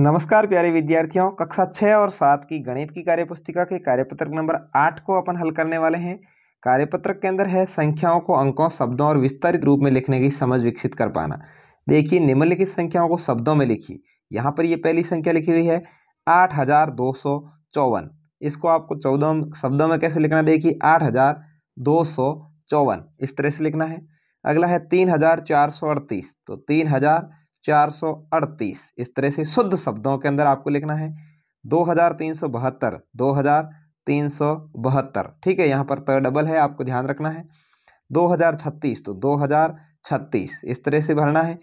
नमस्कार प्यारे विद्यार्थियों कक्षा छः और सात की गणित की कार्यपुस्तिका के कार्यपत्रक नंबर आठ को अपन हल करने वाले हैं कार्यपत्रक के अंदर है संख्याओं को अंकों शब्दों और विस्तारित रूप में लिखने की समझ विकसित कर पाना देखिए निम्नलिखित संख्याओं को शब्दों में लिखिए यहाँ पर ये पहली संख्या लिखी हुई है आठ हजार दो सौ चौवन इसको आपको चौदह शब्दों में कैसे लिखना देखिए आठ हजार दो सौ चौवन इस तरह से लिखना है अगला है तीन हजार चार सौ अड़तीस तो तीन हजार चार सौ अड़तीस इस तरह से शुद्ध शब्दों के अंदर आपको लिखना है दो हजार तीन सौ बहत्तर दो हजार तीन सौ बहत्तर ठीक है यहाँ पर त डबल है आपको ध्यान रखना है दो हजार छत्तीस तो दो हजार छत्तीस इस तरह से भरना है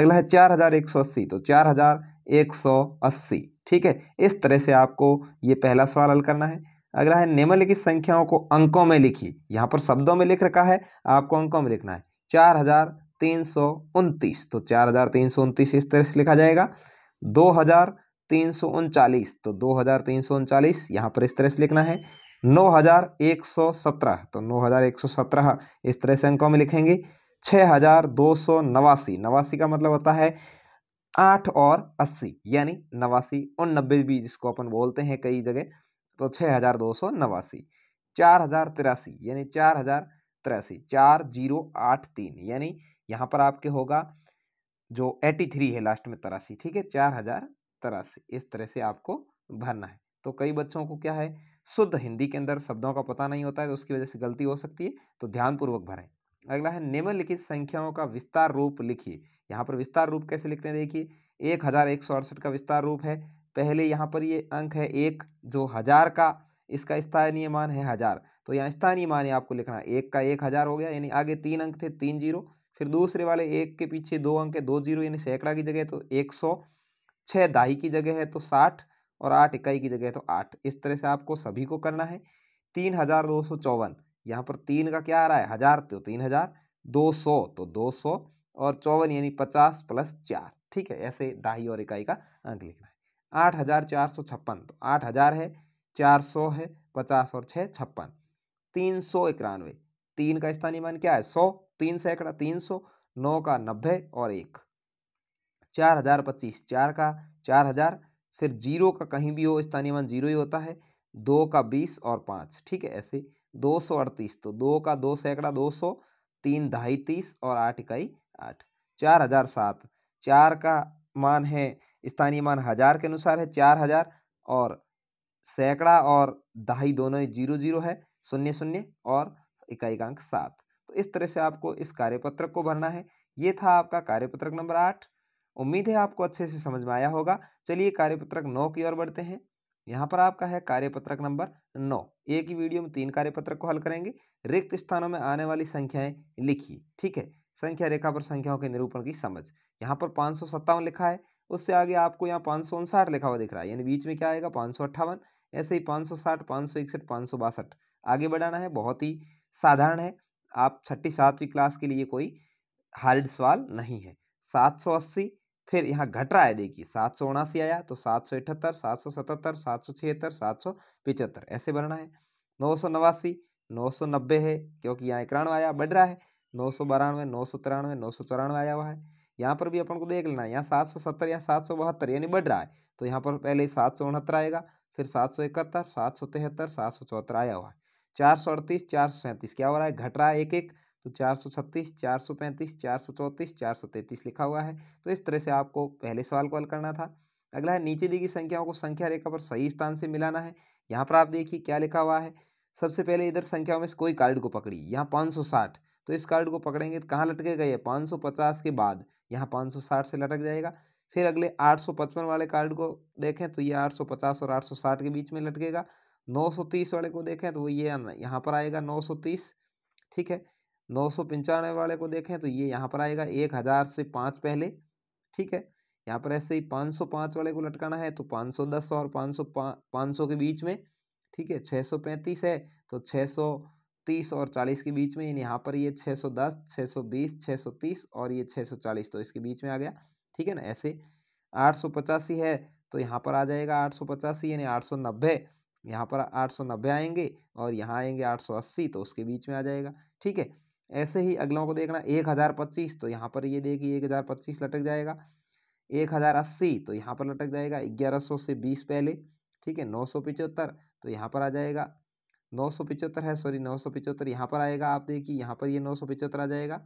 अगला है चार हजार एक सौ अस्सी तो चार हजार एक सौ अस्सी ठीक है इस तरह से आपको ये पहला सवाल हल करना है अगला है निम्नलिखित संख्याओं को अंकों में लिखिए यहाँ पर शब्दों में लिख रखा है आपको अंकों में लिखना है चार हजार तीन सौ उनतीस तो चार हज़ार तीन सौ उनतीस इस तरह से लिखा जाएगा दो हज़ार तीन सौ उनचालीस तो दो हज़ार तीन सौ उनचालीस यहाँ पर इस तरह से लिखना है नौ हज़ार एक सौ सत्रह तो नौ हज़ार एक सौ सत्रह इस तरह से अंकों में लिखेंगे छः हज़ार दो सौ नवासी नवासी का मतलब होता है आठ और अस्सी यानी नवासी और नब्बे भी जिसको अपन बोलते हैं कई जगह तो छः हज़ार दो सौ नवासी चार हज़ार तिरासी यानी चार हज़ार तिरासी चार जीरो आठ तीन यानी यहाँ पर आपके होगा जो एटी थ्री है लास्ट में तरासी ठीक है चार हज़ार तरासी इस तरह से आपको भरना है तो कई बच्चों को क्या है शुद्ध हिंदी के अंदर शब्दों का पता नहीं होता है तो उसकी वजह से गलती हो सकती है तो ध्यानपूर्वक भरें अगला है निम्नलिखित संख्याओं का विस्तार रूप लिखिए यहाँ पर विस्तार रूप कैसे लिखते हैं देखिए एक हज़ार एक सौ अड़सठ का विस्तार रूप है पहले यहाँ पर ये अंक है एक जो हज़ार का इसका स्थानीय मान है हज़ार तो यहाँ स्थानीय मान आपको लिखना है एक का एक हज़ार हो गया यानी आगे तीन अंक थे तीन जीरो फिर दूसरे वाले एक के पीछे दो अंक है दो जीरो यानी सैकड़ा की जगह तो एक सौ छः दाई की जगह है तो साठ और आठ इकाई की जगह है तो आठ इस तरह से आपको सभी को करना है तीन हज़ार दो सौ चौवन यहाँ पर तीन का क्या आ रहा है हज़ार तो तीन हज़ार दो सौ तो दो सौ और चौवन यानी पचास प्लस चार ठीक है ऐसे दाही और इकाई का अंक लिखना है आठ हज़ार चार सौ छप्पन तो आठ हज़ार है चार सौ है पचास और छः छप्पन तीन सौ इक्यानवे तीन का स्थानीय मान क्या है सौ तीन सैकड़ा तीन सौ नौ का नब्बे और एक चार हजार पच्चीस चार का चार हजार फिर जीरो का कहीं भी हो स्थानीय मान जीरो ही होता है दो का बीस और पाँच ठीक है ऐसे दो सौ अड़तीस तो दो का दो सैकड़ा दो सौ तीन ढाई तीस और आठ इकाई आठ चार हजार सात चार का मान है स्थानीय मान हजार के अनुसार है चार हजार और सैकड़ा और दहाई दोनों जीरो जीरो है शून्य शून्य और इकाई का अंक सात तो इस तरह से आपको इस कार्यपत्रक को भरना है ये था आपका कार्यपत्रक नंबर आठ उम्मीद है आपको अच्छे से समझ में आया होगा चलिए कार्यपत्रक नौ की ओर बढ़ते हैं यहाँ पर आपका है कार्यपत्रक नंबर नौ एक ही वीडियो में तीन कार्यपत्रक को हल करेंगे रिक्त स्थानों में आने वाली संख्याएं लिखिए ठीक है संख्या रेखा पर संख्याओं के निरूपण की समझ यहाँ पर पाँच लिखा है उससे आगे आपको यहाँ पाँच लिखा हुआ दिख रहा है यानी बीच में क्या आएगा पाँच ऐसे ही पाँच सौ साठ पाँच सौ इकसठ पाँच सौ बासठ आगे बढ़ाना है बहुत ही साधारण है आप छठी सातवीं क्लास के लिए कोई हार्ड सवाल नहीं है सात सौ अस्सी फिर यहाँ घट रहा है देखिए सात सौ उनासी आया तो सात सौ इठहत्तर सात सौ सतहत्तर सात सौ छिहत्तर सात सौ पिचहत्तर ऐसे बढ़ना है नौ सौ नवासी नौ सौ नब्बे है क्योंकि यहाँ इक्यानवे आया बढ़ रहा है नौ सौ बारानवे नौ सौ तिरानवे नौ सौ चौरानवे आया हुआ है यहाँ पर भी अपन को देख लेना है यहाँ सात सौ सत्तर या सात सौ बहत्तर यानी बढ़ रहा है तो यहाँ पर पहले सात सौ उनहत्तर आएगा फिर सात सौ इकहत्तर सात सौ तिहत्तर सात सौ चौहत्तर आया हुआ है चार सौ अड़तीस चार सौ सैंतीस क्या हो रहा है घट रहा है एक एक तो चार सौ छत्तीस चार सौ पैंतीस चार सौ चौंतीस चार सौ तैंतीस लिखा हुआ है तो इस तरह से आपको पहले सवाल को हल करना था अगला है नीचे दी गई संख्याओं को संख्या रेखा पर सही स्थान से मिलाना है यहाँ पर आप देखिए क्या लिखा हुआ है सबसे पहले इधर संख्याओं में से कोई कार्ड को पकड़ी यहाँ पाँच सौ साठ तो इस कार्ड को पकड़ेंगे तो कहाँ लटके गए पाँच सौ पचास के बाद यहाँ पाँच सौ साठ से लटक जाएगा फिर अगले आठ सौ पचपन वाले कार्ड को देखें तो ये आठ सौ पचास और आठ सौ साठ के बीच में लटकेगा नौ सौ तीस वाले को देखें तो वो ये यहाँ पर आएगा नौ सौ तीस ठीक है नौ सौ पंचानवे वाले को देखें तो ये यहाँ पर आएगा एक हज़ार से पाँच पहले ठीक है यहाँ पर ऐसे ही पाँच सौ पाँच वाले को लटकाना है तो पाँच सौ दस और पाँच सौ पाँच सौ के बीच में ठीक है छः सौ पैंतीस है तो छः सौ तीस और चालीस के बीच में यानी यहाँ पर ये छः सौ दस छः सौ बीस छः सौ तीस और ये छः सौ चालीस तो इसके बीच में आ गया ठीक है ना ऐसे आठ सौ पचासी है तो यहाँ पर आ जाएगा आठ सौ पचासी यानी आठ सौ नब्बे यहाँ पर आठ सौ नब्बे आएंगे और यहाँ आएंगे अस्सी तो उसके बीच में आ जाएगा ठीक है ऐसे ही अगलों को देखना एक हज़ार पच्चीस तो यहाँ पर ये देखिए एक हज़ार पच्चीस लटक जाएगा एक हज़ार अस्सी तो यहाँ पर लटक जाएगा ग्यारह सौ से बीस पहले ठीक है नौ सौ पिचहत्तर तो यहाँ पर आ जाएगा नौ सौ पिचहत्तर है सॉरी नौ सौ पिचहत्तर यहाँ पर आएगा आप देखिए यहाँ पर ये नौ सौ पिचहत्तर आ जाएगा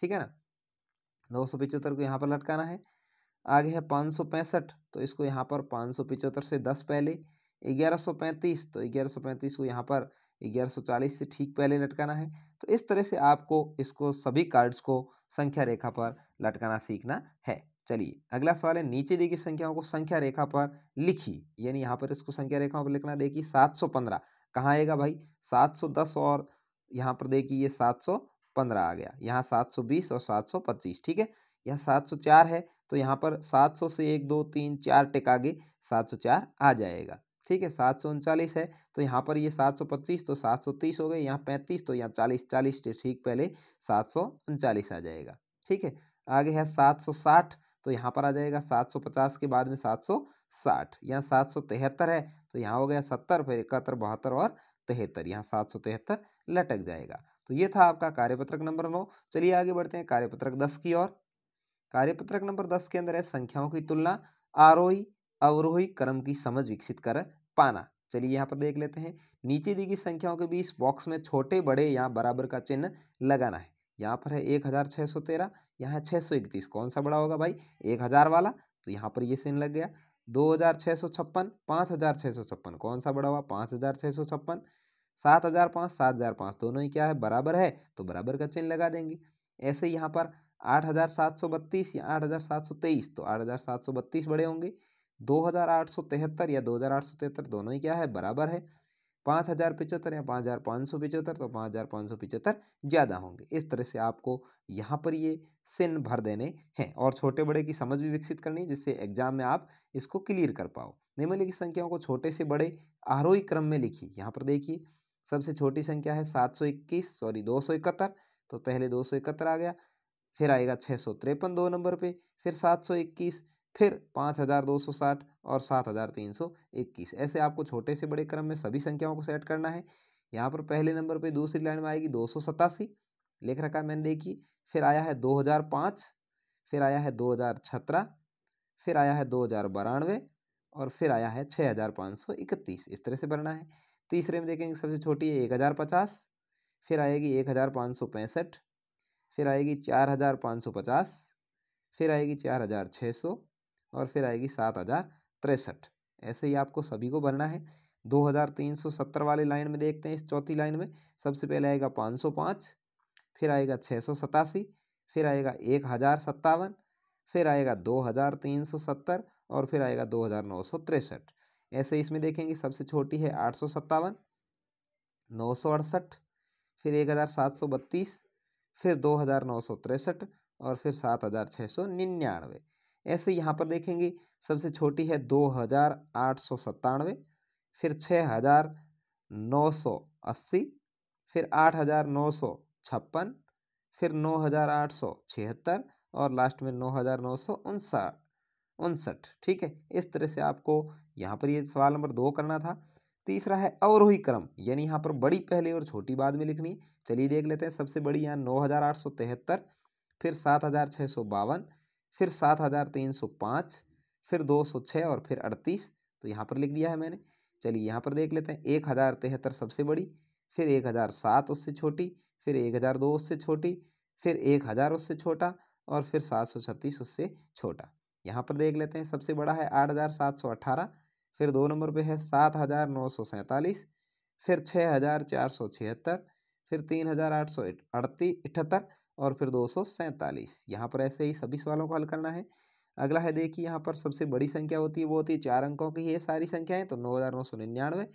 ठीक है ना नौ सौ पिचहत्तर को यहाँ पर लटकाना है आगे है पाँच सौ पैंसठ तो इसको यहाँ पर पाँच सौ पिचहत्तर से दस पहले 1135 तो 1135 को यहाँ पर 1140 से ठीक पहले लटकाना है तो इस तरह से आपको इसको सभी कार्ड्स को संख्या रेखा पर लटकाना सीखना है चलिए अगला सवाल है नीचे दी गई संख्याओं को संख्या रेखा पर लिखी यानी यहाँ पर इसको संख्या रेखाओं पर लिखना देखिए 715 कहाँ आएगा भाई 710 और यहाँ पर देखिए ये 715 आ गया यहाँ 720 और 725 ठीक है यहाँ 704 है तो यहाँ पर 700 से एक दो तीन चार टिक आगे चार आ जाएगा ठीक है सात सौ उनचालीस है तो यहाँ पर ये सात सौ पच्चीस तो सात सौ तीस हो गए यहाँ पैंतीस तो यहाँ चालीस चालीस तो ठीक पहले सात सौ उनचालीस आ जाएगा ठीक है आगे है सात सौ साठ तो यहाँ पर आ जाएगा सात सौ पचास के बाद में सात सौ साठ यहाँ सात सौ तिहत्तर है तो यहाँ हो गया सत्तर फिर इकहत्तर बहत्तर और तिहत्तर यहाँ सात सौ तिहत्तर लटक जाएगा तो ये था आपका कार्यपत्रक नंबर नौ चलिए आगे बढ़ते हैं कार्यपत्रक दस की ओर कार्यपत्रक नंबर दस के अंदर है संख्याओं की तुलना आरोही अवरोही क्रम की समझ विकसित कर पाना चलिए यहाँ पर देख लेते हैं नीचे दी गई संख्याओं के बीच बॉक्स में छोटे बड़े यहाँ बराबर का चिन्ह लगाना है यहाँ पर है एक हज़ार छः सौ तेरह यहाँ छः सौ इकतीस कौन सा बड़ा होगा भाई एक हज़ार वाला तो यहाँ पर ये चिन्ह लग गया दो हज़ार छः सौ छप्पन पाँच हज़ार छः सौ छप्पन कौन सा बड़ा हुआ पाँच हज़ार छः सौ छप्पन सात हज़ार पाँच सात हज़ार पाँच दोनों ही क्या है बराबर है तो बराबर का चिन्ह लगा देंगे ऐसे यहाँ पर आठ हज़ार सात सौ बत्तीस या आठ हज़ार सात सौ तेईस तो आठ हज़ार सात सौ बत्तीस बड़े होंगे दो हज़ार आठ सौ तिहत्तर या दो हज़ार आठ सौ तिहत्तर दोनों ही क्या है बराबर है पाँच हज़ार पिचहत्तर या पाँच हज़ार पाँच सौ पिचहत्तर तो पाँच हज़ार पाँच सौ पिचहत्तर ज़्यादा होंगे इस तरह से आपको यहाँ पर ये सिन भर देने हैं और छोटे बड़े की समझ भी विकसित करनी है जिससे एग्जाम में आप इसको क्लियर कर पाओ निम्नलिखित संख्याओं को छोटे से बड़े आरोही क्रम में लिखिए यहाँ पर देखिए सबसे छोटी संख्या है सात सौ इक्कीस सॉरी दो सौ इकहत्तर तो पहले दो सौ इकहत्तर आ गया फिर आएगा छः सौ तिरपन दो नंबर पर फिर सात सौ इक्कीस फिर पाँच हज़ार दो सौ साठ और सात हज़ार तीन सौ इक्कीस ऐसे आपको छोटे से बड़े क्रम में सभी संख्याओं को सेट करना है यहाँ पर पहले नंबर पे दूसरी लाइन में आएगी दो सौ सतासी लेख रखा मैंने देखी फिर आया है दो हज़ार पाँच फिर आया है दो हज़ार छत्रह फिर आया है दो हज़ार बारानवे और फिर आया है छः हज़ार पाँच सौ इकतीस इस तरह से भरना है तीसरे में देखेंगे सबसे छोटी है एक हज़ार पचास फिर आएगी एक हज़ार पाँच सौ पैंसठ फिर आएगी चार हज़ार पाँच सौ पचास फिर आएगी चार हज़ार छः सौ और फिर आएगी सात हज़ार तिरसठ ऐसे ही आपको सभी को भरना है दो हज़ार तीन सौ सत्तर वाले लाइन में देखते हैं इस चौथी लाइन में सबसे पहले आएगा पाँच सौ पाँच फिर आएगा छः सौ सतासी फिर आएगा एक हज़ार सत्तावन फिर आएगा दो हज़ार तीन सौ सत्तर और फिर आएगा दो हज़ार नौ सौ तिरसठ ऐसे इसमें देखेंगे सबसे छोटी है आठ सौ सत्तावन नौ सौ अड़सठ फिर एक हज़ार सात सौ बत्तीस फिर दो हज़ार नौ सौ तिरसठ और फिर सात हज़ार छः सौ निन्यानवे ऐसे यहाँ पर देखेंगे सबसे छोटी है दो हज़ार आठ सौ सत्तानवे फिर छः हज़ार नौ सौ अस्सी फिर आठ हज़ार नौ सौ छप्पन फिर नौ हज़ार आठ सौ छिहत्तर और लास्ट में नौ हज़ार नौ सौ उनसठ उनसठ ठीक है इस तरह से आपको यहाँ पर ये सवाल नंबर दो करना था तीसरा है अवरोही क्रम यानी यहाँ पर बड़ी पहले और छोटी बाद में लिखनी चलिए देख लेते हैं सबसे बड़ी यहाँ नौ हज़ार आठ सौ तिहत्तर फिर सात हज़ार छः सौ बावन फिर सात हज़ार तीन सौ पाँच फिर दो सौ छः और फिर अड़तीस तो यहाँ पर लिख दिया है मैंने चलिए यहाँ पर देख लेते हैं एक हज़ार तिहत्तर सबसे बड़ी फिर एक हज़ार सात उससे छोटी फिर एक हज़ार दो उससे छोटी फिर एक हज़ार उससे छोटा और फिर सात सौ छत्तीस उससे छोटा यहाँ पर देख लेते हैं सबसे बड़ा है आठ हज़ार सात सौ अट्ठारह फिर दो नंबर पे है सात हज़ार नौ सौ सैंतालीस फिर छः हज़ार चार सौ छिहत्तर फिर तीन हज़ार आठ सौ अड़तीस अठहत्तर और फिर दो सौ सैंतालीस यहाँ पर ऐसे ही सभी सवालों को हल करना है अगला है देखिए यहाँ पर सबसे बड़ी संख्या होती है वो होती है चार अंकों की ये सारी संख्याएं तो नौ हज़ार नौ सौ निन्यानवे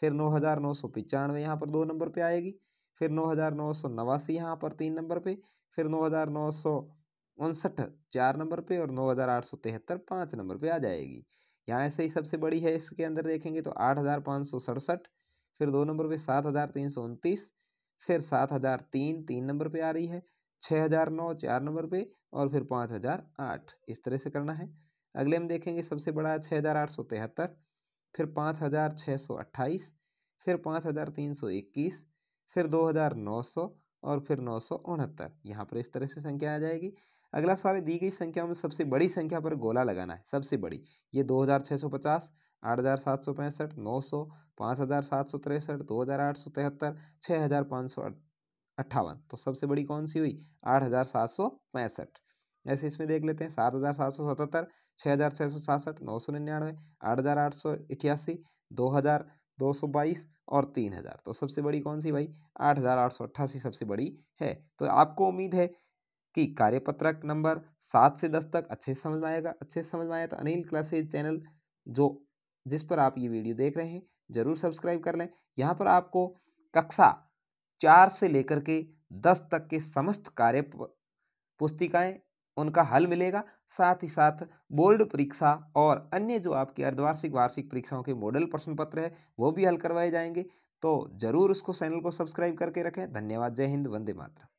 फिर नौ हज़ार नौ सौ पचानवे यहाँ पर दो नंबर पे आएगी फिर नौ हज़ार नौ सौ नवासी यहाँ पर तीन नंबर पे फिर नौ हज़ार नौ सौ उनसठ चार नंबर पे और नौ हज़ार आठ सौ तिहत्तर पाँच नंबर पे आ जाएगी यहाँ ऐसे ही सबसे बड़ी है इसके अंदर देखेंगे तो आठ हज़ार पाँच सौ सड़सठ फिर दो नंबर पे सात हज़ार तीन सौ उनतीस फिर सात हज़ार तीन तीन नंबर पे आ रही है छः हज़ार नौ चार नंबर पे और फिर पाँच हज़ार आठ इस तरह से करना है अगले हम देखेंगे सबसे बड़ा छः हज़ार आठ सौ तिहत्तर फिर पाँच हज़ार छः सौ अट्ठाईस फिर पाँच हज़ार तीन सौ इक्कीस फिर दो हज़ार नौ सौ और फिर नौ सौ उनहत्तर यहाँ पर इस तरह से संख्या आ जाएगी अगला सवाल दी गई संख्या में सबसे बड़ी संख्या पर गोला लगाना है सबसे बड़ी ये दो हज़ार छः सौ पचास आठ हज़ार सात सौ पैंसठ नौ सौ पाँच हज़ार सात सौ तिरसठ दो हज़ार आठ सौ तिहत्तर छः हज़ार पाँच सौ अट्ठावन तो सबसे बड़ी कौन सी हुई आठ हज़ार सात सौ पैंसठ ऐसे इसमें देख लेते हैं सात हज़ार सात सौ सतहत्तर छः हज़ार छः सौ सासठ नौ सौ निन्यानवे आठ हज़ार आठ सौ अठासी दो हज़ार दो सौ बाईस और तीन हज़ार तो सबसे बड़ी कौन सी भाई आठ हज़ार आठ सौ अट्ठासी सबसे बड़ी है तो आपको उम्मीद है कि कार्यपत्रक नंबर सात से दस तक अच्छे से समझ में आएगा अच्छे से समझ में आया तो अनिल क्लासेज चैनल जो जिस पर आप ये वीडियो देख रहे हैं ज़रूर सब्सक्राइब कर लें यहाँ पर आपको कक्षा चार से लेकर के दस तक के समस्त कार्य पुस्तिकाएं उनका हल मिलेगा साथ ही साथ बोर्ड परीक्षा और अन्य जो आपकी अर्धवार्षिक वार्षिक परीक्षाओं के मॉडल प्रश्न पत्र है वो भी हल करवाए जाएंगे तो जरूर उसको चैनल को सब्सक्राइब करके रखें धन्यवाद जय हिंद वंदे मातरम